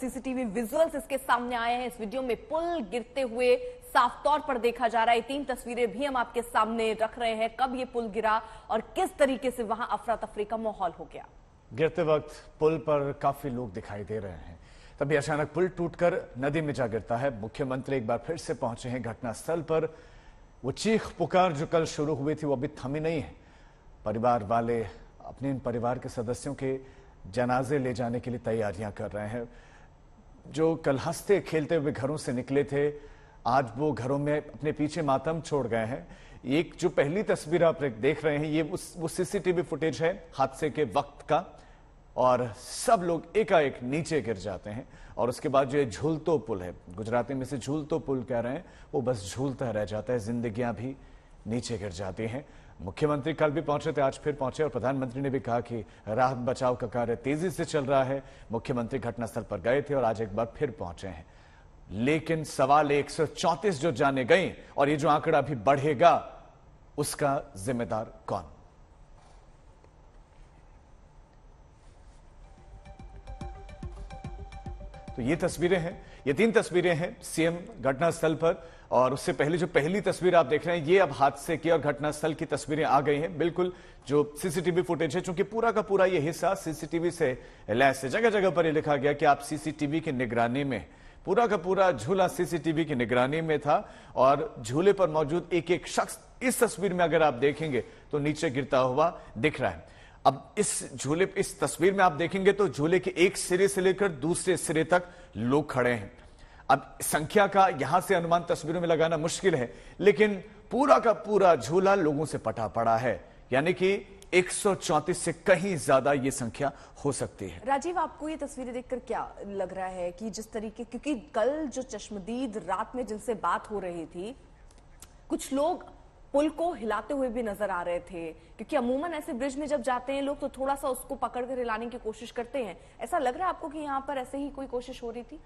CCTV visuals इसके सामने आए हैं इस वीडियो में पुल गिरते हुए साफ तौर पर देखा जा रहा है तीन तस्वीरें भी हम आपके सामने रख रहे हैं कब ये पुल गिरा और किस तरीके से वहां अफरा तफरी का माहौल हो गया गिरते वक्त पुल पर काफी लोग दिखाई दे रहे हैं तभी अचानक पुल टूटकर नदी में जा गिरता है मुख्यमंत्री एक बार फिर से पहुंचे हैं घटनास्थल पर वो चीख पुकार जो कल शुरू हुई थी वो अभी थमी नहीं है परिवार वाले अपने इन परिवार के सदस्यों के जनाजे ले जाने के लिए तैयारियां कर रहे हैं जो कल हंसते खेलते हुए घरों से निकले थे आज वो घरों में अपने पीछे मातम छोड़ गए हैं एक जो पहली तस्वीर आप देख रहे हैं ये उस वो सीसीटीवी फुटेज है हादसे के वक्त का और सब लोग एकाएक नीचे गिर जाते हैं और उसके बाद जो ये झूलतो पुल है गुजराती में से झूलतो पुल कह रहे हैं वो बस झूलता रह जाता है जिंदगियां भी नीचे गिर जाती हैं मुख्यमंत्री कल भी पहुंचे थे आज फिर पहुंचे और प्रधानमंत्री ने भी कहा कि राहत बचाव का कार्य तेजी से चल रहा है मुख्यमंत्री घटनास्थल पर गए थे और आज एक बार फिर पहुंचे हैं लेकिन सवाल एक जो जाने गई और ये जो आंकड़ा अभी बढ़ेगा उसका जिम्मेदार कौन तो ये तस्वीरें हैं ये तीन तस्वीरें हैं सीएम घटनास्थल पर और उससे पहले जो पहली तस्वीर आप देख रहे हैं ये अब हादसे की और घटनास्थल की तस्वीरें आ गई हैं बिल्कुल जो सीसीटीवी फुटेज है चूंकि पूरा का पूरा ये हिस्सा सीसीटीवी से लैस है जगह जगह पर ये लिखा गया कि आप सीसीटीवी की निगरानी में पूरा का पूरा झूला सीसीटीवी की निगरानी में था और झूले पर मौजूद एक एक शख्स इस तस्वीर में अगर आप देखेंगे तो नीचे गिरता हुआ दिख रहा है अब इस झूले इस तस्वीर में आप देखेंगे तो झूले के एक सिरे से लेकर दूसरे सिरे तक लोग खड़े हैं अब संख्या का यहां से अनुमान तस्वीरों में लगाना मुश्किल है लेकिन पूरा का पूरा झूला लोगों से पटा पड़ा है यानी कि 134 से कहीं ज्यादा ये संख्या हो सकती है राजीव आपको ये तस्वीरें देखकर क्या लग रहा है कि जिस तरीके क्योंकि कल जो चश्मदीद रात में जिनसे बात हो रही थी कुछ लोग पुल को हिलाते हुए भी नजर आ रहे थे क्योंकि अमूमन ऐसे ब्रिज में जब जाते हैं लोग तो थोड़ा सा उसको पकड़ कर हिलाने की कोशिश करते हैं ऐसा लग रहा है आपको कि यहाँ पर ऐसे ही कोई कोशिश हो रही थी